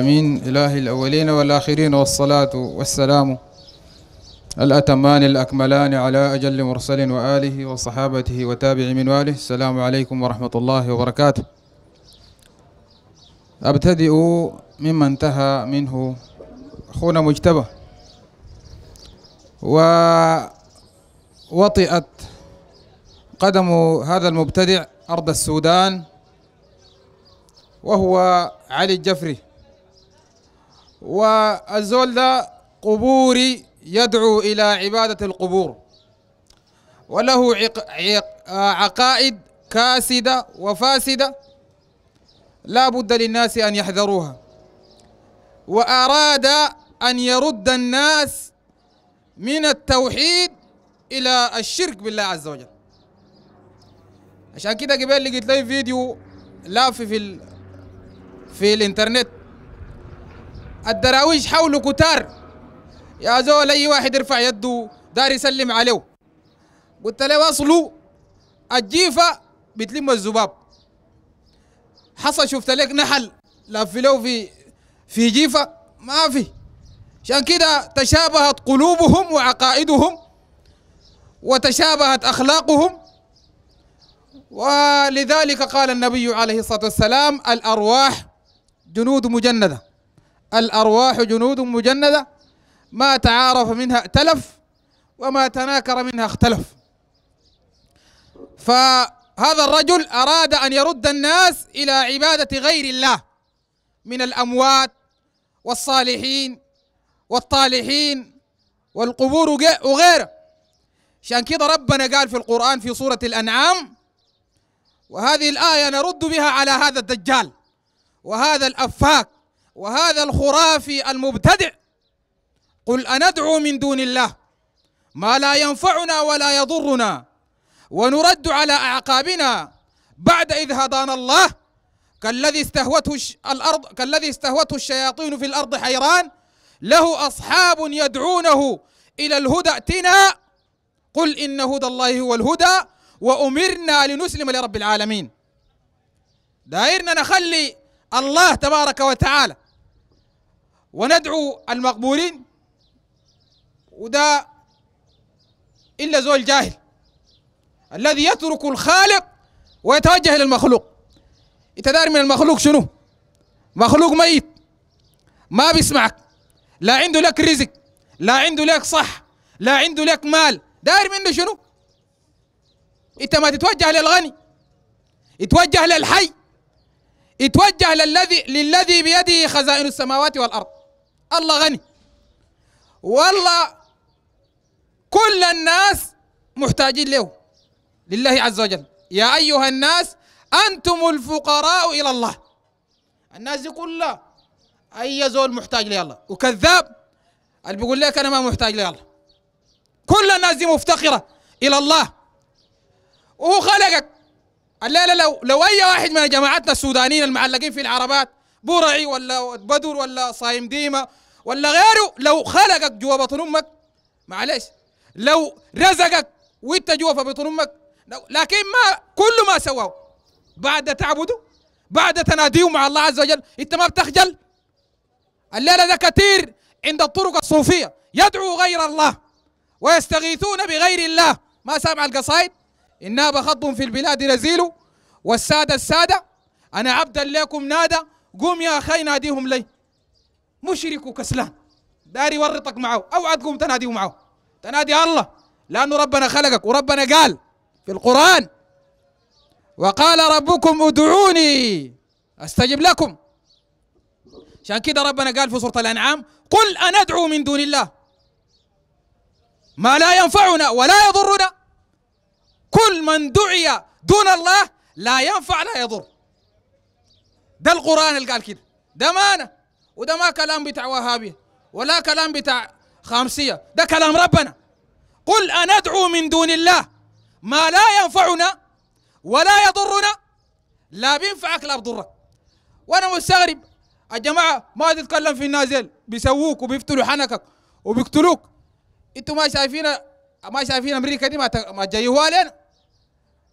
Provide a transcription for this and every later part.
أمين إله الأولين والآخرين والصلاة والسلام الأتمان الأكملان على أجل مرسل وآله وصحابته وتابع من واله السلام عليكم ورحمة الله وبركاته أبتدئ مما انتهى منه أخونا مجتبى ووطئت قدم هذا المبتدع أرض السودان وهو علي الجفري والزول ده قبوري يدعو إلى عبادة القبور وله عق... عق... عقائد كاسدة وفاسدة لا بد للناس أن يحذروها وأراد أن يرد الناس من التوحيد إلى الشرك بالله عز وجل عشان كده قبل لقيت لي فيديو لافي في ال... في الانترنت الدراويش حوله كتار يا زول اي واحد يرفع يده دار يسلم عليه قلت له وصلوا الجيفه بتلم الذباب حصل شفت لك نحل لف في في جيفه ما في عشان كده تشابهت قلوبهم وعقائدهم وتشابهت اخلاقهم ولذلك قال النبي عليه الصلاه والسلام الارواح جنود مجنده الأرواح جنود مجندة ما تعارف منها ائتلف وما تناكر منها اختلف فهذا الرجل أراد أن يرد الناس إلى عبادة غير الله من الأموات والصالحين والطالحين والقبور وغيره عشان كده ربنا قال في القرآن في سورة الأنعام وهذه الآية نرد بها على هذا الدجال وهذا الأفاك وهذا الخرافي المبتدع قل أندعو من دون الله ما لا ينفعنا ولا يضرنا ونرد على أعقابنا بعد إذ هدانا الله كالذي استهوته الأرض كالذي استهوته الشياطين في الأرض حيران له أصحاب يدعونه إلى الهدى ائتنا قل إن هدى الله هو الهدى وأمرنا لنسلم لرب العالمين دايرنا نخلي الله تبارك وتعالى وندعو المقبولين وده إلا زول جاهل الذي يترك الخالق ويتوجه للمخلوق انت داري من المخلوق شنو مخلوق ميت ما بيسمعك لا عنده لك رزق لا عنده لك صح لا عنده لك مال داري منه شنو انت ما تتوجه للغني يتوجه للحي يتوجه للذي للذي بيده خزائن السماوات والارض الله غني والله كل الناس محتاجين له لله عز وجل يا أيها الناس أنتم الفقراء إلى الله الناس دي كلها أي زول محتاج لي الله وكذاب اللي بيقول لك أنا ما محتاج لي الله كل الناس دي مفتقرة إلى الله وهو خلقك الليلة لو لو أي واحد من جماعتنا السودانيين المعلقين في العربات برعي ولا بدر ولا صايم ديمة ولا غيره لو خلقك جوا بطن امك معلش لو رزقك وانت جوا في بطن امك لكن ما كل ما سواه بعد تعبده بعد تناديه مع الله عز وجل انت ما بتخجل الليله ده كثير عند الطرق الصوفيه يدعو غير الله ويستغيثون بغير الله ما سامع القصائد إنها بخط في البلاد نزيل والسادة السادة أنا عبدا لكم نادى قوم يا أخي ناديهم لي مشرك وكسلان داري ورطك معه اوعى تقوم تناديه معه تنادي الله لأنه ربنا خلقك وربنا قال في القرآن وقال ربكم ادعوني استجب لكم عشان كده ربنا قال في سورة الأنعام قل أندعو من دون الله ما لا ينفعنا ولا يضرنا كل من دعي دون الله لا ينفع لا يضر ده القرآن اللي قال كده ده ما انا وده ما كلام بتاع وهابية ولا كلام بتاع خامسية ده كلام ربنا قل أندعو من دون الله ما لا ينفعنا ولا يضرنا لا بينفعك لا بضرك وأنا مستغرب الجماعة ما تتكلم في النازل بيسووك وبيفتلوا حنكك وبيقتلوك انتوا ما شايفين ما شايفين امريكا دي ما ما جايوها لنا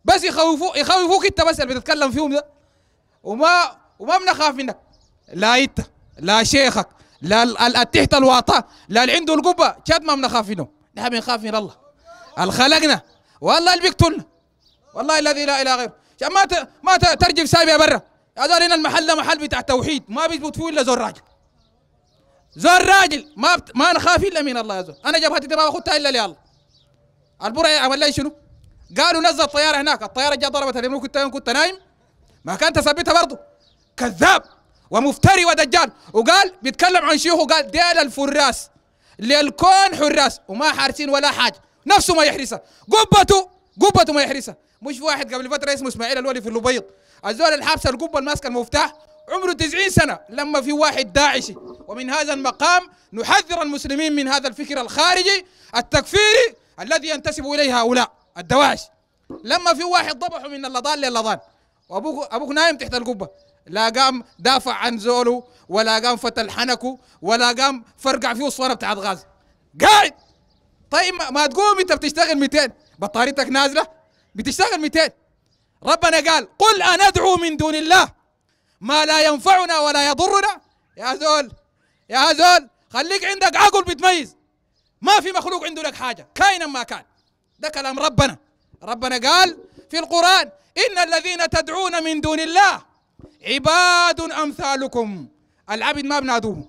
بس يخوفوك يخوفوك انت بس اللي بتتكلم فيهم ده وما وما بنخاف منك لا انت لا شيخك لا تحت الواطه لا اللي عنده القبه شاد ما بنخاف منه نحن بنخاف من الله الخلقنا والله اللي بيقتلنا والله الذي لا اله غيره ما ما ترجم سابيه برا هذول هنا المحل ده محل بتاع توحيد ما بيثبت فيه الا زول راجل زول راجل ما بت... ما نخاف الا من الله يا زول انا جبهتي ما باخذها الا لله البرا عمل لي شنو؟ قالوا نزل الطياره هناك الطياره جاء ضربت اليمين كنت كنت نايم ما كانت ثبتها برضه كذاب ومفتري ودجال وقال بيتكلم عن شيوخه قال ديل الفراس للكون حراس وما حارسين ولا حاجه نفسه ما يحرسها قبته قبته ما يحرسها مش في واحد قبل فتره اسمه اسماعيل الولي في اللبيض الزول الحابسه القبه الماسكه المفتاح عمره 90 سنه لما في واحد داعشي ومن هذا المقام نحذر المسلمين من هذا الفكر الخارجي التكفيري الذي ينتسب اليه هؤلاء الدواعش لما في واحد ضبحه من اللضان للضان وابوك ابوك نايم تحت القبه لا قام دافع عن زولو ولا قام فتل حنكه ولا قام فرقع فيه الصوره بتاعت غازي قاعد طيب ما تقوم انت بتشتغل 200 بطاريتك نازله بتشتغل 200 ربنا قال قل أندعو من دون الله ما لا ينفعنا ولا يضرنا يا زول يا زول خليك عندك عقل بتميز ما في مخلوق عنده لك حاجة كائنا ما كان ده كلام ربنا ربنا قال في القرآن إن الذين تدعون من دون الله عباد أمثالكم العبد ما بنادوه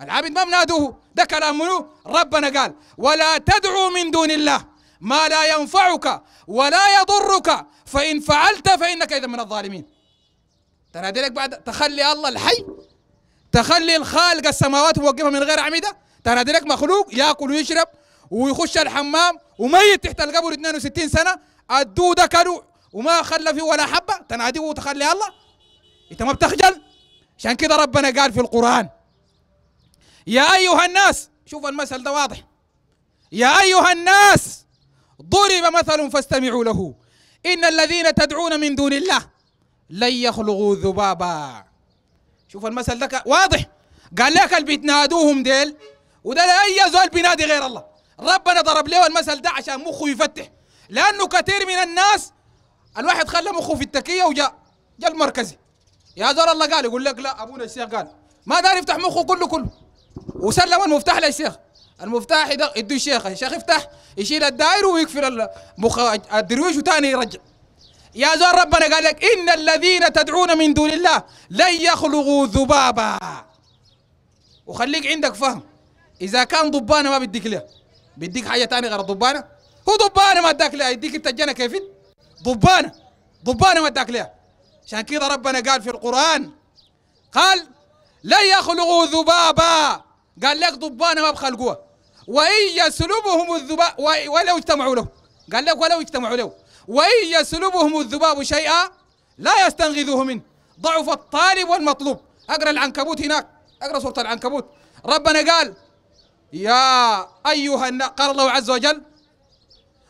العبد ما بنادوه ده كلام منو ربنا قال ولا تدعوا من دون الله ما لا ينفعك ولا يضرك فإن فعلت فإنك إذا من الظالمين ترى ذلك بعد تخلي الله الحي تخلي الخالق السماوات ووقفها من غير أعمدة ترى ذلك مخلوق ياكل ويشرب ويخش الحمام وميت تحت القبر 62 سنة أدوه ده كانوا وما خلى فيه ولا حبة تناديه وتخلي الله انت ما بتخجل عشان كده ربنا قال في القرآن يا أيها الناس شوف المثل ده واضح يا أيها الناس ضرب مثل فاستمعوا له إن الذين تدعون من دون الله لن يخلقوا ذبابا شوف المثل ده واضح قال لك اللي بتنادوهم ديل وده لأي زول بينادي غير الله ربنا ضرب له المثل ده عشان مخه يفتح لأنه كثير من الناس الواحد خلى مخه في التكية وجاء جاء المركزي يا زول الله قال يقول لك لا ابونا الشيخ قال ما دار يفتح مخه كله كله وسلم المفتاح للشيخ المفتاح يدو الشيخ الشيخ يفتح يشيل الدائر ويقفل مخ الدرويش وثاني يرجع يا زول ربنا قال لك ان الذين تدعون من دون الله لن يخلقوا ذبابا وخليك عندك فهم اذا كان ضبانه ما بديك له بديك حاجه ثانيه غير ضبانه هو ضبانه ما اداك لها يديك انت الجنه كيف ضبانه ضبانه ما اداك لها عشان كذا ربنا قال في القرآن قال لن يخلقوا ذبابا قال لك ضبانة ما بخلقوها وإن يسلبهم الذباب ولو اجتمعوا له قال لك ولو اجتمعوا له وإن يسلبهم الذباب شيئا لا يستنغذوه منه ضعف الطالب والمطلوب اقرا العنكبوت هناك اقرا سوره العنكبوت ربنا قال يا ايها الناس قال الله عز وجل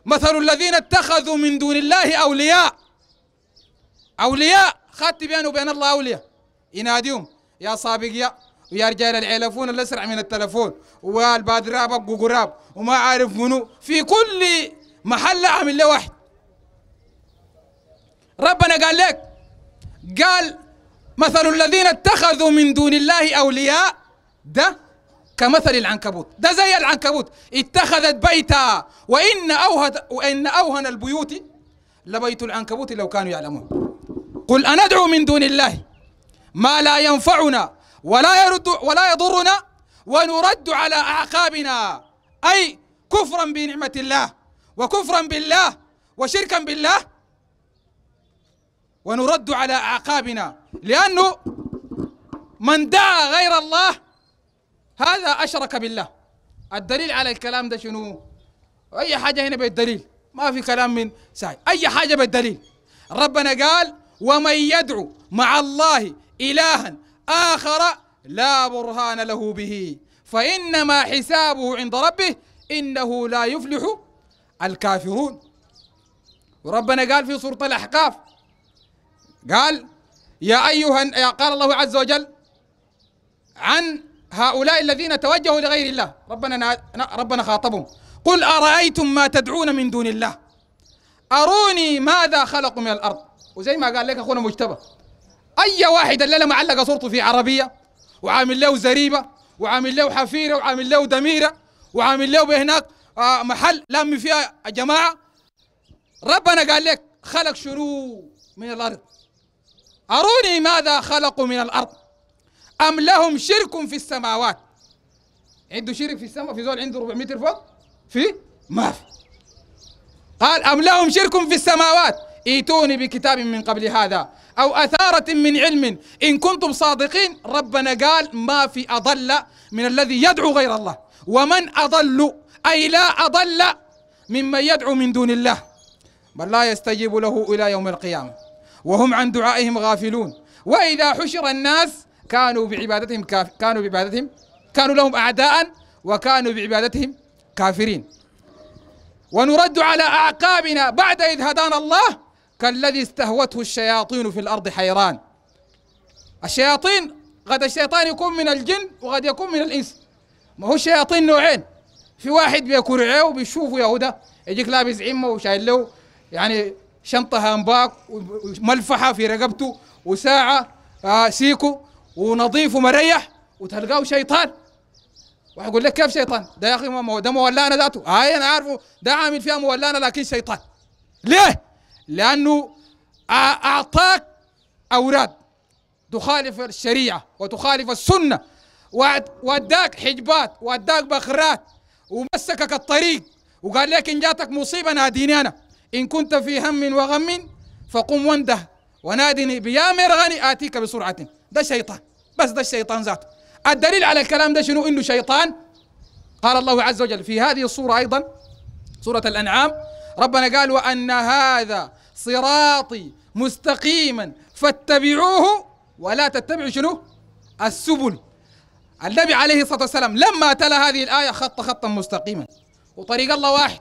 مثل الذين اتخذوا من دون الله اولياء أولياء خدت بينه وبين الله أولياء يناديهم يا يا ويا رجال العلفون اللي اسرع من التلفون والبادراب قراب وما عارف منو في كل محل عامل له واحد ربنا قال لك قال مثل الذين اتخذوا من دون الله اولياء ده كمثل العنكبوت ده زي العنكبوت اتخذت بيتا وان اوهن وان اوهن البيوت لبيت العنكبوت لو كانوا يعلمون قل أندعو من دون الله ما لا ينفعنا ولا يرد ولا يضرنا ونرد على أعقابنا أي كفرا بنعمة الله وكفرا بالله وشركا بالله ونرد على أعقابنا لأنه من دعا غير الله هذا أشرك بالله الدليل على الكلام ده شنو أي حاجة هنا بالدليل ما في كلام من ساي أي حاجة بالدليل ربنا قال ومن يدعو مع الله إلها آخر لا برهان له به فإنما حسابه عند ربه إنه لا يفلح الكافرون وربنا قال في سورة الأحقاف قال يا أيها قال الله عز وجل عن هؤلاء الذين توجهوا لغير الله ربنا ربنا خاطبهم قل أرأيتم ما تدعون من دون الله أروني ماذا خلقوا من الأرض وزي ما قال لك اخونا مجتبى اي واحد اللي لما علق صورته في عربيه وعامل له زريبه وعامل له حفيره وعامل له دميره وعامل له بهناك آه محل لم فيها جماعه ربنا قال لك خلق شنو من الارض اروني ماذا خلقوا من الارض ام لهم شرك في السماوات عنده شرك في السماء في زول عنده 400 متر فوق في ما في قال ام لهم شرك في السماوات ايتوني بكتاب من قبل هذا أو أثارة من علم إن كنتم صادقين ربنا قال ما في أضل من الذي يدعو غير الله ومن أضل أي لا أضل ممن يدعو من دون الله بل لا يستجيب له إلى يوم القيامة وهم عن دعائهم غافلون وإذا حشر الناس كانوا بعبادتهم كاف... كانوا بعبادتهم كانوا لهم أعداء وكانوا بعبادتهم كافرين ونرد على أعقابنا بعد إذ هدانا الله كالذي استهوته الشياطين في الأرض حيران الشياطين قد الشيطان يكون من الجن وقد يكون من الإنس ما هو الشياطين نوعين في واحد بيكون عيه وبيشوفه يهودا يجيك لابس عمة وشايل له يعني شنطة هامباك وملفحة في رقبته وساعة آه، سيكو ونظيف ومريح وتلقاه شيطان وحيقول لك كيف شيطان؟ ده يا اخي ما هو ده مولانا ذاته، هاي آه، انا عارفه ده عامل فيها مولانا لكن شيطان. ليه؟ لأنه أعطاك أوراد تخالف الشريعة وتخالف السنة وأداك حجبات وأداك بخرات ومسكك الطريق وقال لك إن جاتك مصيبة ناديني أنا إن كنت في هم وغم فقم وانده ونادني بيا غني آتيك بسرعة ده شيطان بس ده الشيطان ذاته الدليل على الكلام ده شنو إنه شيطان قال الله عز وجل في هذه الصورة أيضا سورة الأنعام ربنا قال وأن هذا صراطي مستقيما فاتبعوه ولا تتبعوا شنو السبل النبي عليه الصلاة والسلام لما تلا هذه الآية خط خطا مستقيما وطريق الله واحد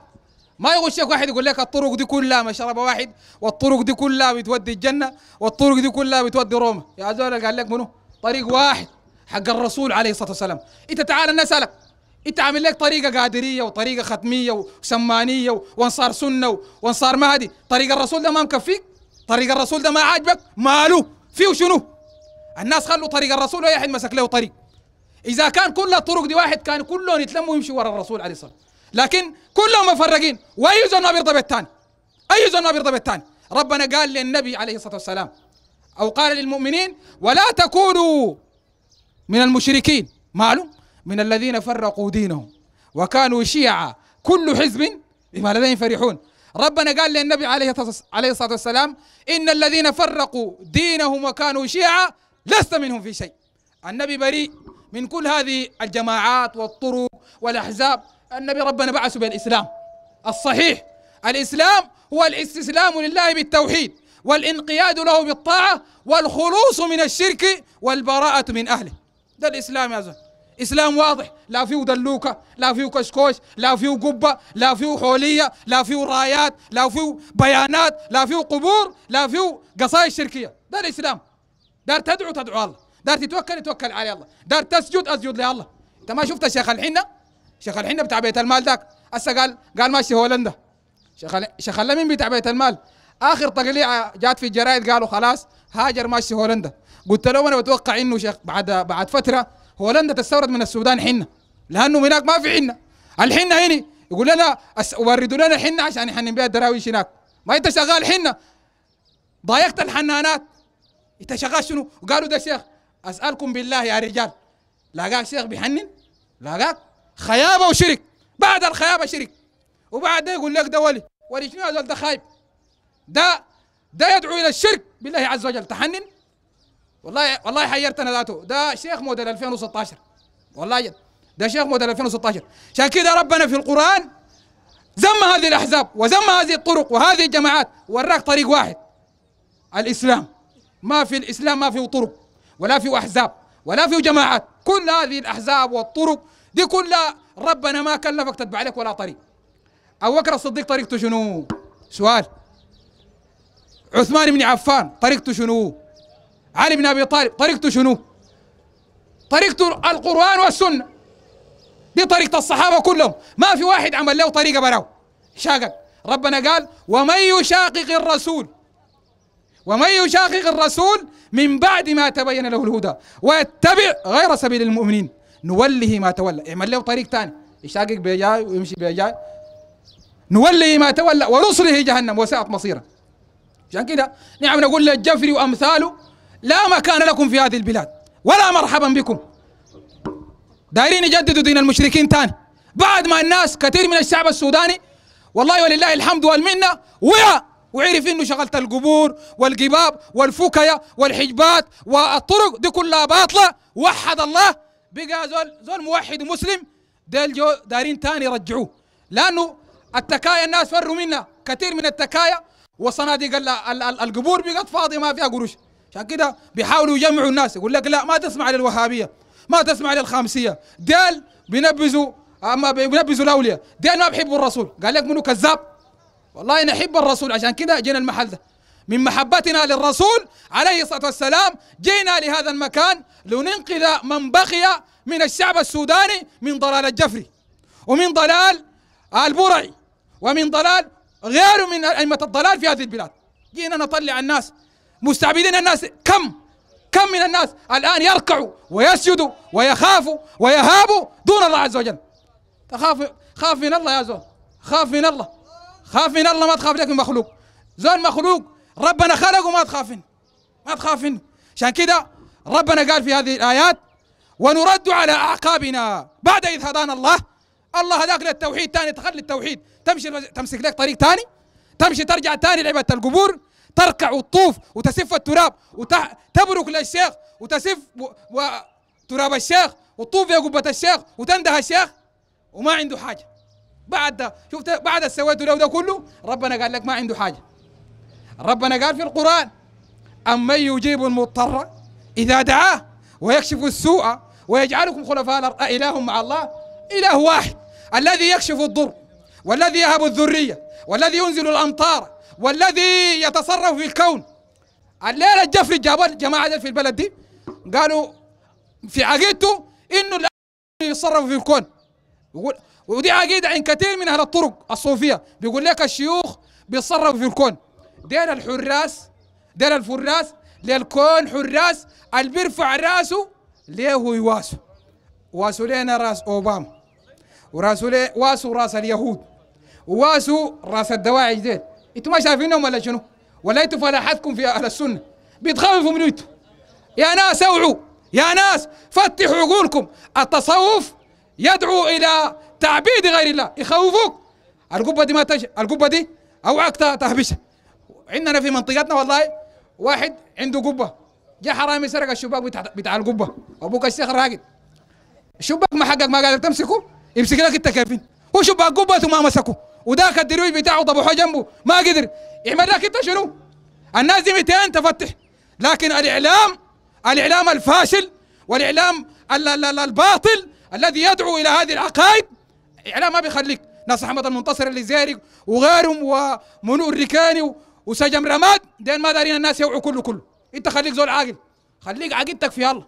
ما يغشك واحد يقول لك الطرق دي كلها مشربة واحد والطرق دي كلها بتودي الجنة والطرق دي كلها بتودي روما يا زول قال لك منو طريق واحد حق الرسول عليه الصلاة والسلام انت تعال نسألك انت عامل لك طريقه قادريه وطريقه ختميه وسمانيه وانصار سنه وانصار مهدي طريق الرسول ده ما مكفيك طريق الرسول ده ما عاجبك ماله فيه شنو الناس خلوا طريق الرسول واي احد مسك له طريق اذا كان كل الطرق دي واحد كان كلهم يتلموا ويمشوا ورا الرسول عليه الصلاه لكن كلهم مفرقين واي زول ما بيرضى بالثاني اي زول ما بيرضى بالثاني ربنا قال للنبي عليه الصلاه والسلام او قال للمؤمنين ولا تكونوا من المشركين معلوم من الذين فرقوا دينهم وكانوا شيعا كل حزب بما لديهم فرحون ربنا قال للنبي عليه الصلاة والسلام إن الذين فرقوا دينهم وكانوا شيعا لست منهم في شيء النبي بريء من كل هذه الجماعات والطرق والأحزاب النبي ربنا بعثه بالإسلام الصحيح الإسلام هو الاستسلام لله بالتوحيد والانقياد له بالطاعة والخلوص من الشرك والبراءة من أهله ده الإسلام يا زلمة اسلام واضح لا فيه دلوكه لا فيه كشكوش لا فيه قبه لا فيه حوليه لا فيه رايات لا فيه بيانات لا فيه قبور لا فيه قصائد شركيه ده الاسلام دار تدعو تدعو الله دار تتوكل توكل على الله دار تسجد اسجد لله انت ما شفت شيخ الحنه شيخ الحنه بتاع بيت المال ذاك هسه قال قال ماشي هولندا شيخ شيخ مين بتاع بيت المال اخر تقليعه جات في الجرايد قالوا خلاص هاجر ماشي هولندا قلت لهم انا بتوقع انه شيخ بعد بعد فتره هولندا تستورد من السودان حنه لانه هناك ما في حنه الحنه هنا يقول لنا وردوا لنا حنه عشان يحنن بها الدراويش هناك ما انت شغال حنه ضايقت الحنانات انت شغال شنو وقالوا ده شيخ اسالكم بالله يا رجال لقاك شيخ بيحنن لقاك خيابه وشرك بعد الخيابه شرك وبعد ده يقول لك ده ولي ولي شنو هذا ده خايب ده ده يدعو الى الشرك بالله عز وجل تحنن والله والله حيرتنا ذاته ده شيخ موديل 2016 والله جد ده شيخ موديل 2016 عشان كده ربنا في القرآن ذم هذه الأحزاب وذم هذه الطرق وهذه الجماعات وراك طريق واحد الإسلام ما في الإسلام ما فيه طرق ولا فيه أحزاب ولا فيه جماعات كل هذه الأحزاب والطرق دي كلها ربنا ما كلفك تتبع لك ولا طريق أبو بكر الصديق طريقته شنو؟ سؤال عثمان بن عفان طريقته شنو؟ علي بن ابي طالب طريقته شنو؟ طريقته القران والسنه دي طريقه الصحابه كلهم ما في واحد عمل له طريقه براو شاقك ربنا قال ومن يشاقق الرسول ومن يشاقق الرسول من بعد ما تبين له الهدى ويتبع غير سبيل المؤمنين نوله ما تولى اعمل له طريق ثاني يشاقق بيجاي ويمشي بيجاي نوله ما تولى ونصله جهنم وساءت مصيره عشان كده نعم نقول للجفري وامثاله لا مكان لكم في هذه البلاد ولا مرحبا بكم دايرين يجددوا دين المشركين تاني بعد ما الناس كثير من الشعب السوداني والله ولله الحمد والمنة ويا وعرف انه شغلة القبور والقباب والفكية والحجبات والطرق دي كلها باطلة وحد الله بقى زول زول موحد ومسلم ديل دارين تاني يرجعوه لانه التكايا الناس فروا منها كثير من التكايا وصناديق القبور بقت فاضية ما فيها قروش عشان كده بيحاولوا يجمعوا الناس يقول لك لا ما تسمع للوهابيه ما تسمع للخامسيه ديل بينبذوا اما بينبذوا الاولياء ديل ما بيحبوا الرسول قال لك منو كذاب والله نحب الرسول عشان كده جينا المحل ده من محبتنا للرسول عليه الصلاه والسلام جينا لهذا المكان لننقذ من بقي من الشعب السوداني من ضلال الجفري ومن ضلال البرعي ومن ضلال غيره من ائمه الضلال في هذه البلاد جينا نطلع الناس مستعبدين الناس كم كم من الناس الآن يركعوا ويسجدوا ويخافوا ويهابوا دون الله عز وجل تخاف خاف من الله يا زول خاف من الله خاف من الله ما تخاف لك من مخلوق زول مخلوق ربنا خلقه ما تخافين ما تخافين عشان كده ربنا قال في هذه الآيات ونرد على أعقابنا بعد إذ هدانا الله الله هداك للتوحيد تاني تخلي التوحيد تمشي تمسك لك طريق تاني تمشي ترجع تاني لعبة القبور تركع وتطوف وتسف التراب وتبرك للشيخ وتسف تراب الشيخ وتطوف يا قبة الشيخ وتنده الشيخ وما عنده حاجة بعد ده شفت بعد سويته له ده كله ربنا قال لك ما عنده حاجة ربنا قال في القرآن أمن يجيب المضطر إذا دعاه ويكشف السوء ويجعلكم خلفاء الأرض أإله مع الله إله واحد الذي يكشف الضر والذي يهب الذرية والذي ينزل الأمطار والذي يتصرف في الكون الليلة الجفري جابوا الجماعة دي في البلد دي قالوا في عقيدته إنه يتصرف في الكون ودي عقيدة عند كثير من أهل الطرق الصوفية بيقول لك الشيوخ بيتصرفوا في الكون دين الحراس دين الفراس للكون حراس اللي بيرفع راسه ليه هو يواسو واسو لنا راس أوباما وراسو لي واسو راس اليهود وواسوا راس الدواعي ديل انتوا ما شايفينهم ولا شنو؟ ولا انتوا فلاحتكم في اهل السنه بيتخوفوا من انتوا يا ناس اوعوا يا ناس فتحوا عقولكم التصوف يدعو الى تعبيد غير الله يخوفوك القبه دي ما تش القبه دي اوعك تهبشها عندنا في منطقتنا والله واحد عنده قبه جاء حرامي سرق الشباك بتاع بتاع القبه ابوك الشيخ راقد الشباك ما حقك ما قادر تمسكه يمسك لك التكافين هو شباك قبته ما مسكه وداك الدرويش بتاعه طبحه جنبه ما قدر يعمل لك انت شنو؟ الناس دي 200 تفتح لكن الاعلام الاعلام الفاشل والاعلام الباطل الذي يدعو الى هذه العقائد اعلام ما بيخليك ناس احمد المنتصر اللي الجزائري وغيرهم ومنو الركاني وسجم رماد دين ما دارين الناس يوعوا كله كله انت خليك زول عاقل خليك عقيدتك في الله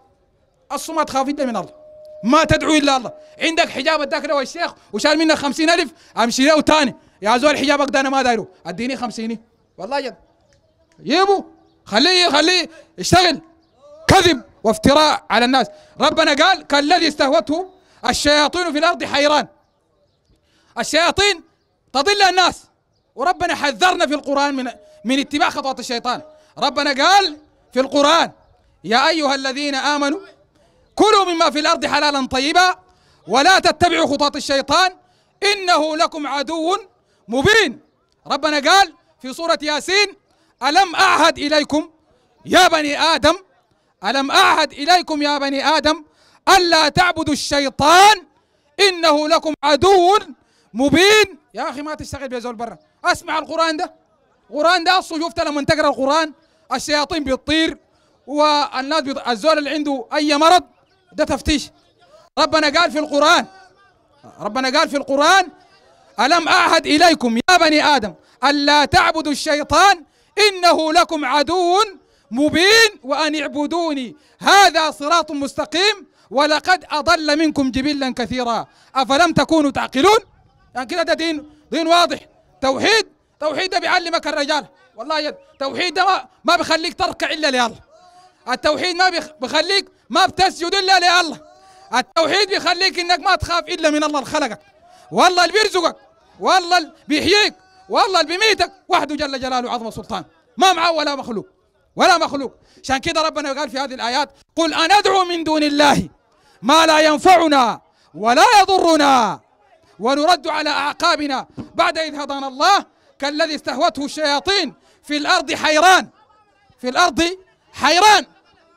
الصمات خاف من الله ما تدعو الا الله عندك حجاب اداك له الشيخ وشال منك 50000 امشي له ثاني يا زول حجابك ده انا ما دايره اديني خمسيني والله جد يبو خليه خليه اشتغل كذب وافتراء على الناس ربنا قال كالذي استهوته الشياطين في الارض حيران الشياطين تضل الناس وربنا حذرنا في القران من من اتباع خطوات الشيطان ربنا قال في القران يا ايها الذين امنوا كلوا مما في الأرض حلالا طيبا ولا تتبعوا خطوات الشيطان إنه لكم عدو مبين ربنا قال في سورة ياسين ألم أعهد إليكم يا بني آدم ألم أعهد إليكم يا بني آدم ألا تعبدوا الشيطان إنه لكم عدو مبين يا أخي ما تشتغل بيزول برا أسمع القرآن ده القرآن ده أصله شفت لما تقرأ القرآن الشياطين بتطير والناس بيط... الزول اللي عنده أي مرض ده تفتيش ربنا قال في القرآن ربنا قال في القرآن ألم أعهد إليكم يا بني آدم ألا تعبدوا الشيطان إنه لكم عدو مبين وأن اعبدوني هذا صراط مستقيم ولقد أضل منكم جبلا كثيرا أفلم تكونوا تعقلون يعني كده ده دين دين واضح توحيد توحيد ده بيعلمك الرجال والله يد. توحيد ده ما, بيخليك تركع إلا لله التوحيد ما بيخليك ما بتسجد الا لله التوحيد بيخليك انك ما تخاف الا من الله اللي خلقك والله اللي بيرزقك والله اللي بيحييك والله اللي بيميتك وحده جل جلاله عظم سلطان ما معه ولا مخلوق ولا مخلوق عشان كده ربنا قال في هذه الايات قل اندعو من دون الله ما لا ينفعنا ولا يضرنا ونرد على اعقابنا بعد اذ هدانا الله كالذي استهوته الشياطين في الارض حيران في الارض حيران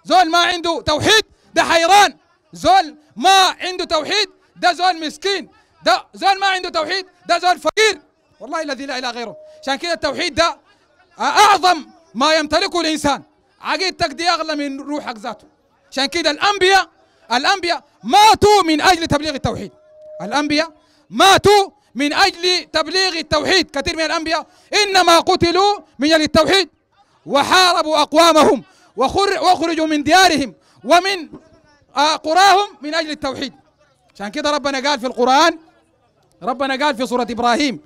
زول ما عنده توحيد ده حيران زول ما عنده توحيد ده زول مسكين ده زول ما عنده توحيد ده زول فقير والله الذي لا اله غيره عشان كده التوحيد ده اعظم ما يمتلكه الانسان عقيدتك دي اغلى من روحك ذاته عشان كده الانبياء الانبياء ماتوا من اجل تبليغ التوحيد الانبياء ماتوا من اجل تبليغ التوحيد كثير من الانبياء انما قتلوا من اجل التوحيد وحاربوا اقوامهم واخرجوا من ديارهم ومن آه، قراهم من أجل التوحيد عشان كده ربنا قال في القرآن ربنا قال في سورة إبراهيم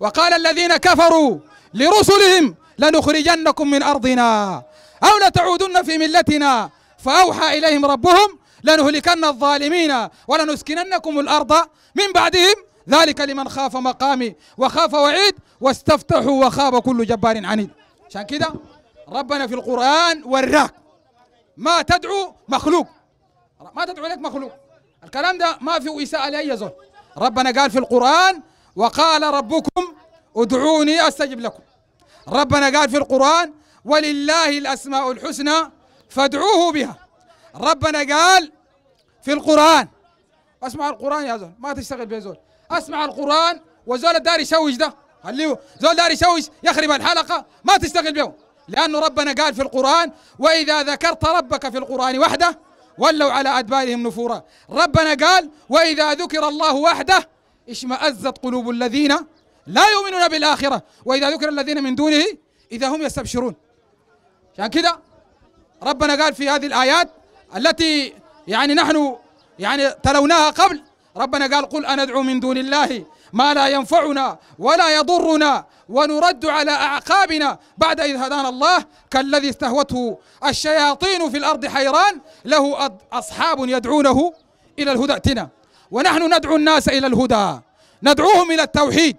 وقال الذين كفروا لرسلهم لنخرجنكم من أرضنا أو لتعودن في ملتنا فأوحى إليهم ربهم لنهلكن الظالمين ولنسكننكم الأرض من بعدهم ذلك لمن خاف مقامي وخاف وعيد واستفتحوا وخاب كل جبار عنيد عشان كده ربنا في القرآن وراك ما تدعو مخلوق ما تدعو لك مخلوق الكلام ده ما فيه إساءة لأي زول ربنا قال في القرآن وقال ربكم ادعوني أستجب لكم ربنا قال في القرآن ولله الأسماء الحسنى فادعوه بها ربنا قال في القرآن اسمع القرآن يا زول ما تشتغل به زول اسمع القرآن وزول الدار يشوش ده خليه زول داري يشوش يخرب الحلقة ما تشتغل به لأن ربنا قال في القرآن وإذا ذكرت ربك في القرآن وحده ولوا على أدبارهم نفورا ربنا قال وإذا ذكر الله وحده اشمأزت قلوب الذين لا يؤمنون بالآخرة وإذا ذكر الذين من دونه إذا هم يستبشرون عشان كده ربنا قال في هذه الآيات التي يعني نحن يعني تلوناها قبل ربنا قال قل أندعو من دون الله ما لا ينفعنا ولا يضرنا ونرد على أعقابنا بعد إذ هدانا الله كالذي استهوته الشياطين في الأرض حيران له أصحاب يدعونه إلى الهدى ائتنا ونحن ندعو الناس إلى الهدى ندعوهم إلى التوحيد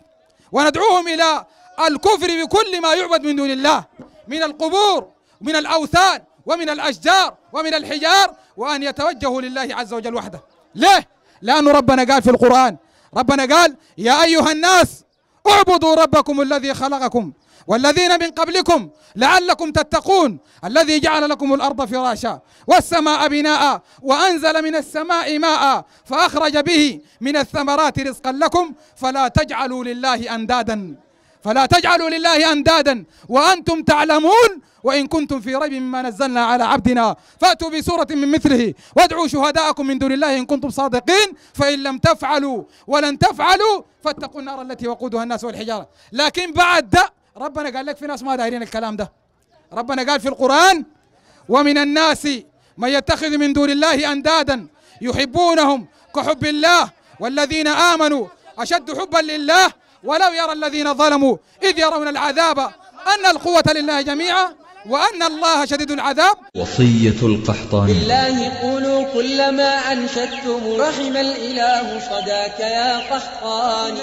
وندعوهم إلى الكفر بكل ما يعبد من دون الله من القبور من الأوثان ومن الأشجار ومن الحجار وأن يتوجهوا لله عز وجل وحده ليه؟ لأن ربنا قال في القرآن ربنا قال يا أيها الناس اعبدوا ربكم الذي خلقكم والذين من قبلكم لعلكم تتقون الذي جعل لكم الارض فراشا والسماء بناء وانزل من السماء ماء فاخرج به من الثمرات رزقا لكم فلا تجعلوا لله اندادا فلا تجعلوا لله اندادا وانتم تعلمون وان كنتم في ريب مما نزلنا على عبدنا فاتوا بسوره من مثله وادعوا شهداءكم من دون الله ان كنتم صادقين فان لم تفعلوا ولن تفعلوا فاتقوا النار التي وقودها الناس والحجاره لكن بعد ربنا قال لك في ناس ما دايرين الكلام ده ربنا قال في القران ومن الناس من يتخذ من دون الله اندادا يحبونهم كحب الله والذين امنوا اشد حبا لله ولو يرى الذين ظلموا إذ يرون العذاب أن القوة لله جميعا وأن الله شديد العذاب وصية القحطان بالله قولوا كلما أنشدتم رحم الإله صداك يا قحطان